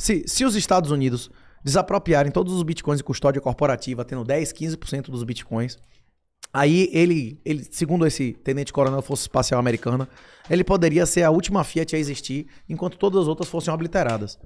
Se, se os Estados Unidos desapropriarem todos os bitcoins de custódia corporativa, tendo 10, 15% dos bitcoins, Aí ele, ele, segundo esse tenente coronel fosse Espacial Americana, ele poderia ser a última Fiat a existir, enquanto todas as outras fossem obliteradas.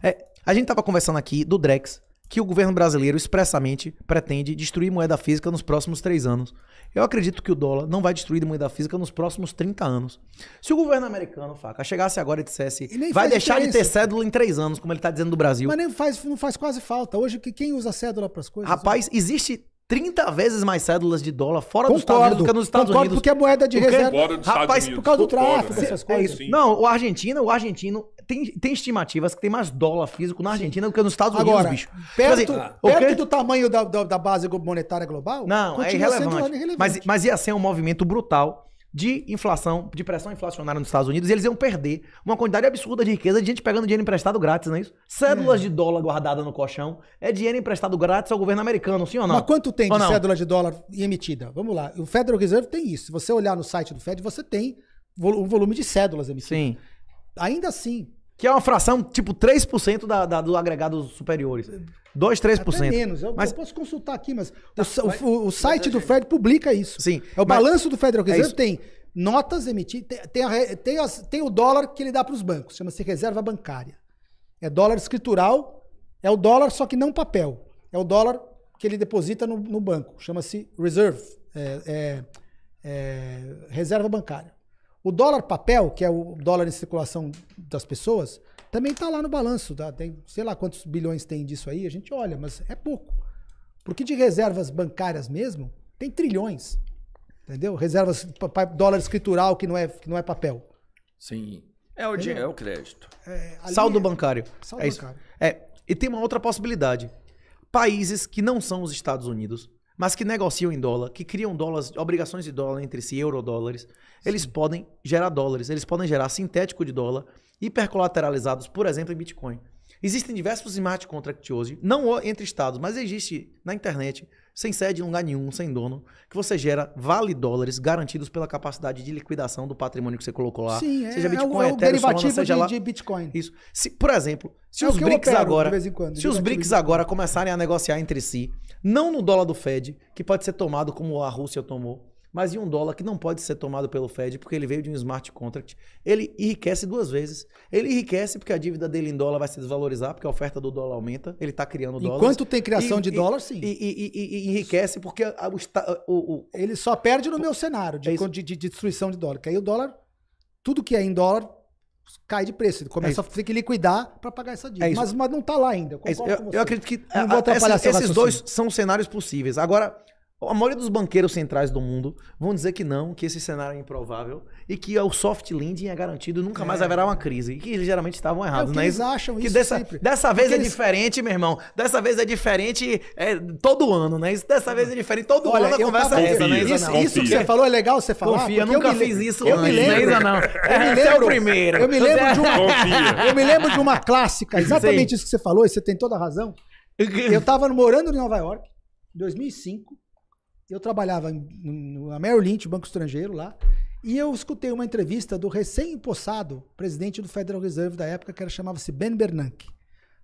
É, a gente estava conversando aqui do Drex, que o governo brasileiro expressamente pretende destruir moeda física nos próximos três anos. Eu acredito que o dólar não vai destruir moeda física nos próximos 30 anos. Se o governo americano, faca, chegasse agora e dissesse vai deixar diferença. de ter cédula em três anos, como ele está dizendo do Brasil. Mas nem faz, não faz quase falta. Hoje, que quem usa cédula para as coisas? Rapaz, existe 30 vezes mais cédulas de dólar fora concordo, dos Estados Unidos do que nos Estados concordo, Unidos. porque é moeda de porque, reserva. Rapaz, Unidos, por causa concordo, do tráfico, né? essas é coisas. É isso. Não, o argentino, o argentino tem, tem estimativas que tem mais dólar físico na Argentina Sim. do que nos Estados Unidos, Agora, bicho. Tipo perto, assim, perto okay? do tamanho da, da, da, base monetária global? Não, é irrelevante. Mas, mas ia ser um movimento brutal de inflação, de pressão inflacionária nos Estados Unidos, e eles iam perder uma quantidade absurda de riqueza de gente pegando dinheiro emprestado grátis, não é isso? Cédulas é. de dólar guardada no colchão é dinheiro emprestado grátis ao governo americano, sim ou não? Mas quanto tem ou de cédula de dólar emitida? Vamos lá. O Federal Reserve tem isso. Se você olhar no site do Fed, você tem o volume de cédulas emitidas. Sim. Ainda assim, que é uma fração tipo 3% da, da, do agregado superiores. 2, 3%. Até menos. Eu, mas, eu posso consultar aqui, mas tá, o, o, o, site do Fed publica isso. Sim. É o balanço do Federal é Reserve é tem notas emitidas, tem, tem, tem, as, tem o dólar que ele dá para os bancos, chama-se reserva bancária. É dólar escritural, é o dólar só que não papel. É o dólar que ele deposita no, no banco, chama-se reserve, é, é, é, reserva bancária. O dólar papel, que é o dólar em circulação das pessoas, também está lá no balanço. Tá? Tem, sei lá quantos bilhões tem disso aí, a gente olha, mas é pouco. Porque de reservas bancárias mesmo, tem trilhões. Entendeu? Reservas, dólar escritural que não é, que não é papel. Sim. É o, dinheiro, é o crédito. É, é saldo é, bancário. Saldo é bancário. É, e tem uma outra possibilidade. Países que não são os Estados Unidos mas que negociam em dólar, que criam dólares, obrigações de dólar entre si, eurodólares, Sim. eles podem gerar dólares, eles podem gerar sintético de dólar hipercolateralizados, por exemplo, em Bitcoin. Existem diversos smart contracts hoje, não entre estados, mas existe na internet, sem sede em lugar nenhum, sem dono, que você gera vale dólares garantidos pela capacidade de liquidação do patrimônio que você colocou lá. Sim, é, seja Bitcoin, é o, é o Ethereum, derivativo Solana, de, lá, de, Bitcoin. Isso. Se, por exemplo, se é os BRICS agora, quando, se os BRICS agora começarem a negociar entre si, não no dólar do Fed, que pode ser tomado como a Rússia tomou, mas em um dólar que não pode ser tomado pelo Fed porque ele veio de um smart contract? Ele enriquece duas vezes. Ele enriquece porque a dívida dele em dólar vai se desvalorizar, porque a oferta do dólar aumenta, ele está criando dólares. Enquanto tem criação e, de e, dólar, sim. E, e, enriquece porque a, o, o, Ele só perde no meu cenário de, é de, de, destruição de dólar, que aí o dólar, tudo que é em dólar, cai de preço. Ele começa é a ter que liquidar para pagar essa dívida. É mas, mas, não está lá ainda. Eu, é eu, eu, acredito que a, esses raciocínio. dois são cenários possíveis. Agora, a maioria dos banqueiros centrais do mundo vão dizer que não, que esse cenário é improvável e que o soft landing é garantido, e nunca é. mais haverá uma crise. E que eles geralmente estavam é errados, é, né? Eles acham que isso dessa, sempre. Dessa vez é diferente, meu irmão. Dessa vez é diferente é, todo ano, né? Isso, dessa vez é diferente todo Olha, ano a conversa tava... é essa, né? Isso, isso que você falou é legal você falar. Confia, eu nunca eu fiz isso eu antes, me é é lembro, não. Eu me lembro, é o primeiro. Eu me lembro de uma, confia. eu me lembro de uma clássica, exatamente isso que você falou, e você tem toda a razão. Eu tava morando em Nova York, em 2005, eu trabalhava na Merrill Lynch, Banco Estrangeiro lá, e eu escutei uma entrevista do recém-empossado presidente do Federal Reserve da época, que chamava-se Ben Bernanke.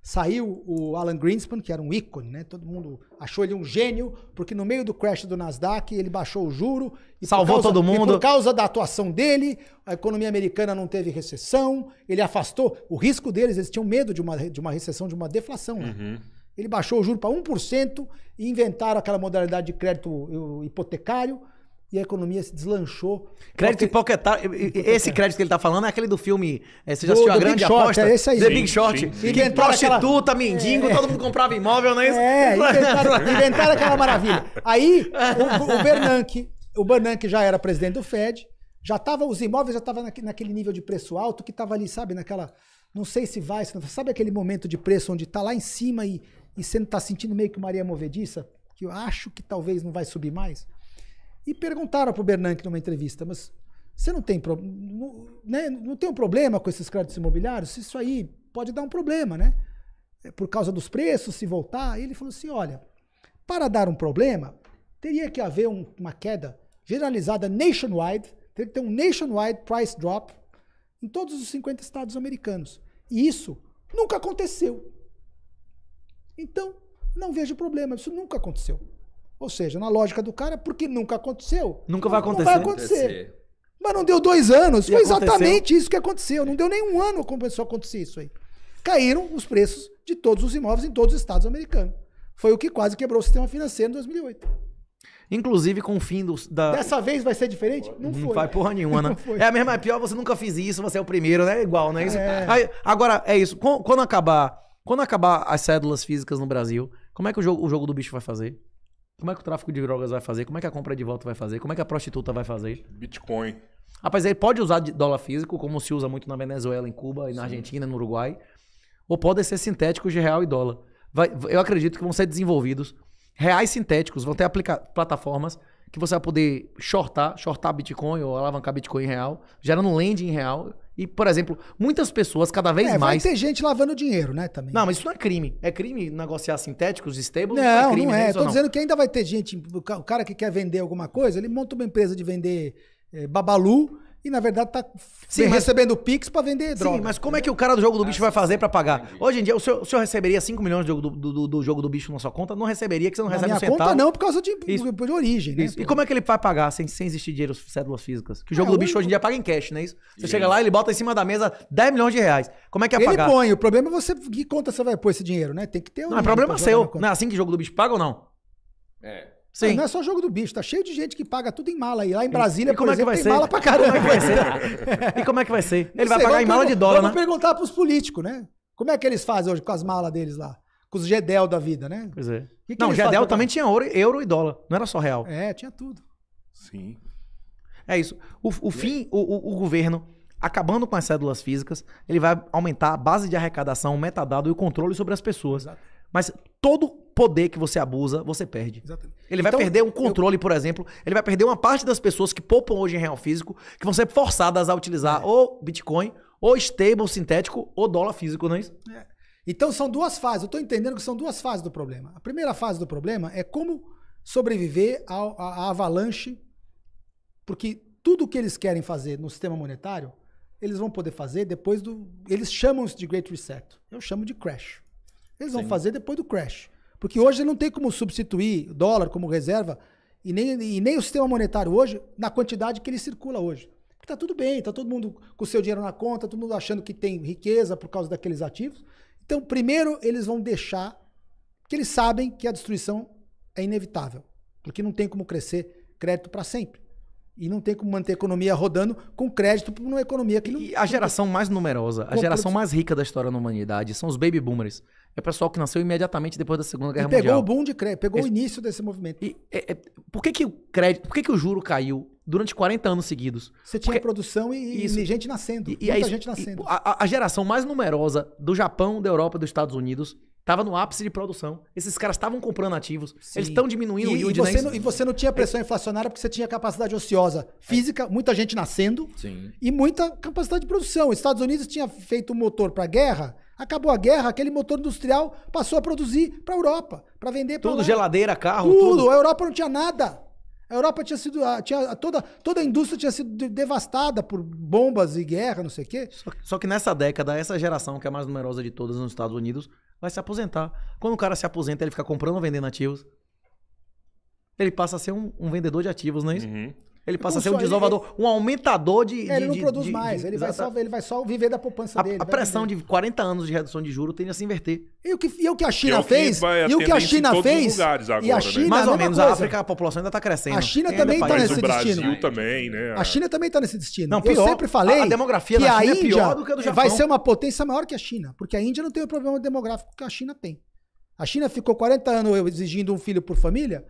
Saiu o Alan Greenspan, que era um ícone, né? Todo mundo achou ele um gênio, porque no meio do crash do Nasdaq ele baixou o juro. E Salvou causa, todo mundo. por causa da atuação dele, a economia americana não teve recessão, ele afastou. O risco deles, eles tinham medo de uma, de uma recessão, de uma deflação. Né? Uhum. Ele baixou o juro para 1% e inventaram aquela modalidade de crédito hipotecário e a economia se deslanchou. Crédito hipotetário. Esse crédito que ele está falando é aquele do filme. É, você já assistiu do, a grande aposta? Short, é esse aí. The sim, Big Short. Sim, sim. Que prostituta, aquela... mendigo, é, todo mundo comprava imóvel, não é isso? É, inventaram, inventaram aquela maravilha. Aí, o, o Bernanke, o Bernanke já era presidente do Fed, já tava, os imóveis já estavam naquele nível de preço alto que estava ali, sabe, naquela. Não sei se vai, se não, sabe aquele momento de preço onde está lá em cima e e você não está sentindo meio que Maria movediça, que eu acho que talvez não vai subir mais? E perguntaram para o Bernanke numa entrevista, mas você não tem, pro, não, né, não tem um problema com esses créditos imobiliários? Isso aí pode dar um problema, né? É, por causa dos preços, se voltar. E ele falou assim: olha, para dar um problema, teria que haver um, uma queda generalizada nationwide, teria que ter um nationwide price drop em todos os 50 estados americanos. E isso nunca aconteceu. Então, não vejo problema, isso nunca aconteceu. Ou seja, na lógica do cara, porque nunca aconteceu. Nunca vai acontecer. Não vai acontecer. Mas não deu dois anos. E Foi aconteceu. exatamente isso que aconteceu. Não deu nenhum ano como começou a acontecer isso aí. Caíram os preços de todos os imóveis em todos os estados americanos. Foi o que quase quebrou o sistema financeiro em 2008. Inclusive com o fim do, da. Dessa vez vai ser diferente? Não, foi. Não vai porra nenhuma, né? É a mesma, é pior, você nunca fez isso, você é o primeiro, né? Igual, né? Isso, é. Aí, agora, é isso. Quando acabar quando acabar as cédulas físicas no Brasil, como é que o jogo, o jogo do bicho vai fazer? Como é que o tráfico de drogas vai fazer? Como é que a compra de voto vai fazer? Como é que a prostituta vai fazer? Bitcoin. Rapaz, ele pode usar dólar físico, como se usa muito na Venezuela, em Cuba, e na Sim. Argentina, no Uruguai. Ou pode ser sintéticos de real e dólar. Vai, eu acredito que vão ser desenvolvidos reais sintéticos, vão ter plataformas que você vai poder shortar, shortar Bitcoin ou alavancar Bitcoin real, gerando lending real. E, por exemplo, muitas pessoas cada vez é, mais. Vai ter gente lavando dinheiro, né? Também. Não, mas isso não é crime. É crime negociar sintéticos, stables? Não, é não é crime. Não né, é. Né? Tô não. dizendo que ainda vai ter gente. O cara que quer vender alguma coisa, ele monta uma empresa de vender é, babalu e na verdade tá Sim, recebendo mas... Pix para vender droga. Sim, mas como é que o cara do jogo do bicho ah, vai fazer para pagar? Hoje em dia, o senhor, o senhor receberia 5 milhões do, do, do, jogo do bicho na sua conta? Não receberia, que você não na recebe minha um centavo. conta não, por causa de, isso. de origem. Né? E como é que ele vai pagar sem, sem existir dinheiro, cédulas físicas? Que o ah, jogo é, do bicho hoje em dia paga em cash, não é isso? Você isso. chega lá, ele bota em cima da mesa 10 milhões de reais. Como é que é pagar? Ele põe, o problema é você, que conta você vai pôr esse dinheiro, né? Tem que ter... Não, é problema seu. Não é assim que o jogo do bicho paga ou não? É. Sim. Não, é só jogo do bicho, tá cheio de gente que paga tudo em mala aí. Lá em Brasília, e como por exemplo, é que vai tem ser? mala pra caramba. Como é vai ser? e como é que vai ser? Ele vai pagar em mala de dólar, vamos né? Vamos perguntar pros políticos, né? Como é que eles fazem hoje com as malas deles lá? Com os Gedel da vida, né? Pois é. Que que não, Gedel também tinha ouro, euro e dólar. Não era só real. É, tinha tudo. Sim. É isso. O, o fim, é- o, o, o, governo, acabando com as cédulas físicas, ele vai aumentar a base de arrecadação, o metadado e o controle sobre as pessoas. Exato. Mas todo, poder que você abusa, você perde. Exatamente. Ele então, vai perder um controle, eu... por exemplo. Ele vai perder uma parte das pessoas que poupam hoje em real físico, que vão ser forçadas a utilizar é. ou Bitcoin, ou stable sintético, ou dólar físico, não é isso? É. Então são duas fases. Eu estou entendendo que são duas fases do problema. A primeira fase do problema é como sobreviver à avalanche, porque tudo que eles querem fazer no sistema monetário, eles vão poder fazer depois do. Eles chamam isso de Great Reset. Eu chamo de Crash. Eles vão fazer depois do Crash. Porque hoje não tem como substituir o dólar como reserva e nem, e nem o sistema monetário hoje na quantidade que ele circula hoje. Porque tá tudo bem, está todo mundo com o seu dinheiro na conta, todo mundo achando que tem riqueza por causa daqueles ativos. Então, primeiro eles vão deixar que eles sabem que a destruição é inevitável, porque não tem como crescer crédito para sempre. E não tem como manter a economia rodando com crédito para é uma economia que não. E a geração mais numerosa, a geração mais rica da história da humanidade são os baby boomers. É o pessoal que nasceu imediatamente depois da Segunda Guerra e pegou Mundial. Pegou o boom de crédito, pegou o início desse movimento. E, é, é, por que, que o crédito, por que, que o juro caiu durante 40 anos seguidos. Você tinha Porque... produção e, e, gente nascendo. E, e muita gente nascendo. E, a, a, geração mais numerosa do Japão, da Europa, dos Estados Unidos. Tava no ápice de produção. Esses caras estavam comprando ativos. Sim. Eles estão diminuindo e, o yield. E né? você, não, e você não tinha é. pressão inflacionária porque você tinha capacidade ociosa física, muita gente nascendo Sim. e muita capacidade de produção. Os Estados Unidos tinha feito um motor para a guerra, Acabou a guerra, aquele motor industrial passou a produzir para a Europa, para vender para Tudo, lá. geladeira, carro, tudo. tudo. A Europa não tinha nada. A Europa tinha sido. Tinha, toda, toda a indústria tinha sido devastada por bombas e guerra, não sei o quê. Só, só, que nessa década, essa geração, que é a mais numerosa de todas nos Estados Unidos, vai se aposentar. Quando o cara se aposenta, ele fica comprando ou vendendo ativos. Ele passa a ser um, um vendedor de ativos, não é isso? Uhum. Ele passa a ser um desovador, um aumentador de. É, ele de, não de, produz de, mais, ele, vai só, ele vai só viver da poupança a, dele. A pressão viver. de 40 anos de redução de juros tende a se inverter. E o que, e o que a China é fez? e o que a China fez? Agora, e a né? China, né? Mais é ou menos, coisa. a África, a população ainda está crescendo. A China também está nesse destino. O Brasil também, né? A China também está nesse destino. Não, pior, Eu sempre falei a, demografia que da China a Índia é pior do que a do Japão. vai ser uma potência maior que a China, porque a Índia não tem o problema demográfico que a China tem. A China ficou 40 anos exigindo um filho por família.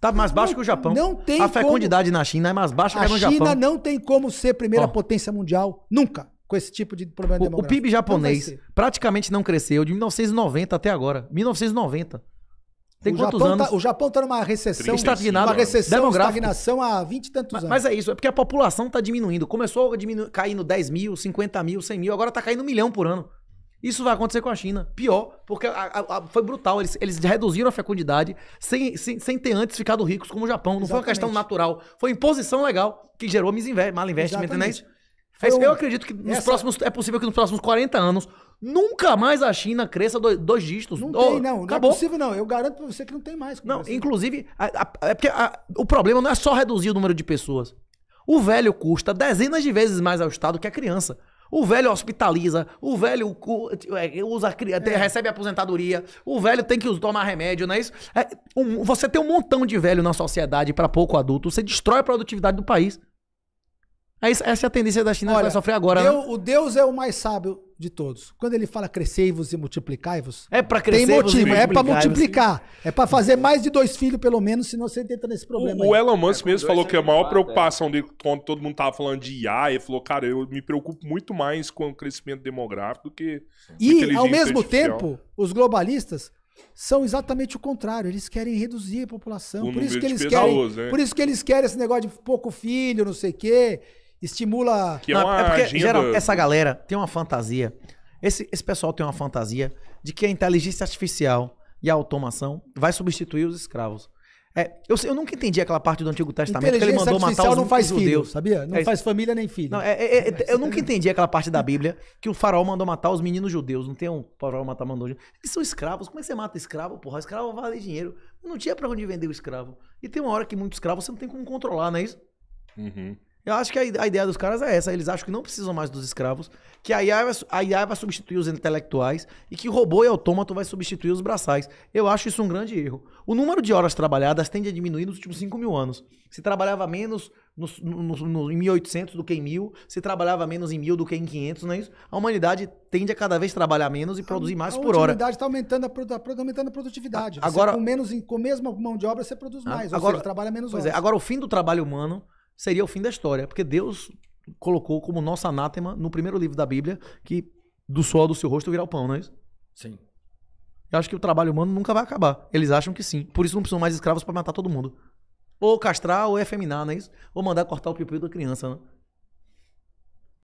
Tá mais baixo não, que o Japão. Não tem A fecundidade como... na China é mais baixa a que no Japão. A China não tem como ser primeira oh. potência mundial. Nunca. Com esse tipo de problema o, O PIB japonês não praticamente não cresceu de 1990 até agora. 1990. Tem o quantos Japão tá- anos? Tá, o Japão está numa recessão, estagnado, uma recessão, estagnação há 20 e tantos mas, anos. Mas é isso, é porque a população está diminuindo. Começou a diminuir, cair 10 mil, 50 mil, 100 mil, agora está caindo um milhão por ano. Isso vai acontecer com a China. Pior, porque a, a, a, foi brutal. Eles, eles, reduziram a fecundidade sem, sem, sem, ter antes ficado ricos como o Japão. Não Exatamente. foi uma questão natural. Foi imposição legal que gerou misinvest, mal investimento, não né? então, é isso? Um... Eu acredito que nos Essa... próximos. É possível que nos próximos 40 anos nunca mais a China cresça dois, dígitos. Não oh, tem, não. Acabou. Não é possível, não. Eu garanto pra você que não tem mais. Não, inclusive, é porque o problema não é só reduzir o número de pessoas. O velho custa dezenas de vezes mais ao Estado que a criança. O velho hospitaliza, o velho tipo, é, usa, até recebe aposentadoria, o velho tem que tomar remédio, não é isso? É, um, você tem um montão de velho na sociedade para pouco adulto, você destrói a produtividade do país. É isso, essa é a tendência da China Olha, vai sofrer agora. Deus, né? O Deus é o mais sábio de todos. Quando ele fala crescei-vos e multiplicai-vos, é para crescer, tem motivo, é para multiplicar, é para fazer mais de dois filhos pelo menos, senão você entra nesse problema. O, o Elon Musk é, mesmo falou que a maior é. preocupação é. dele quando todo mundo tava falando de IA, ele falou, cara, eu me preocupo muito mais com o crescimento demográfico do que E ao mesmo tempo, os globalistas são exatamente o contrário. Eles querem reduzir a população. por isso que eles querem, né? por isso que eles querem esse negócio de pouco filho, não sei o quê. Estimula. Que Não, é, é porque, geral, essa galera tem uma fantasia. Esse, esse pessoal tem uma fantasia de que a inteligência artificial e a automação vai substituir os escravos. É, eu, eu, nunca entendi aquela parte do Antigo Testamento que ele mandou matar os não faz filho, judeus. sabia? Não é faz família nem filho. Não, é, é, é, eu nunca entendi aquela parte da Bíblia que o faraó mandou matar os meninos judeus. Não tem um faraó matar mandou. Eles são escravos. Como é que você mata escravo? Porra, escravo vale dinheiro. Não tinha para onde vender o escravo. E tem uma hora que muito escravo você não tem como controlar, não é isso? Uhum. Eu acho que a, ideia dos caras é essa. Eles acham que não precisam mais dos escravos, que a IA, vai, a IA vai substituir os intelectuais e que robô e autômato vai substituir os braçais. Eu acho isso um grande erro. O número de horas trabalhadas tende a diminuir nos últimos 5 mil anos. Se trabalhava menos no, no, no, em 1800 do que em 1000, se trabalhava menos em 1000 do que em 500, não é isso? A humanidade tende a cada vez trabalhar menos e produzir mais a por hora. Tá a humanidade está aumentando a produtividade. Você agora, com, menos, com a mesma mão de obra, você produz mais, agora, seja, trabalha menos é, horas. É, agora, o fim do trabalho humano seria o fim da história, porque Deus colocou como nosso anátema no primeiro livro da Bíblia que do suor do seu rosto virar o pão, não é isso? Sim. Eu acho que o trabalho humano nunca vai acabar. Eles acham que sim. Por isso não precisam mais escravos para matar todo mundo. Ou castrar ou efeminar, não é isso? Ou mandar cortar o pipiu da criança, né?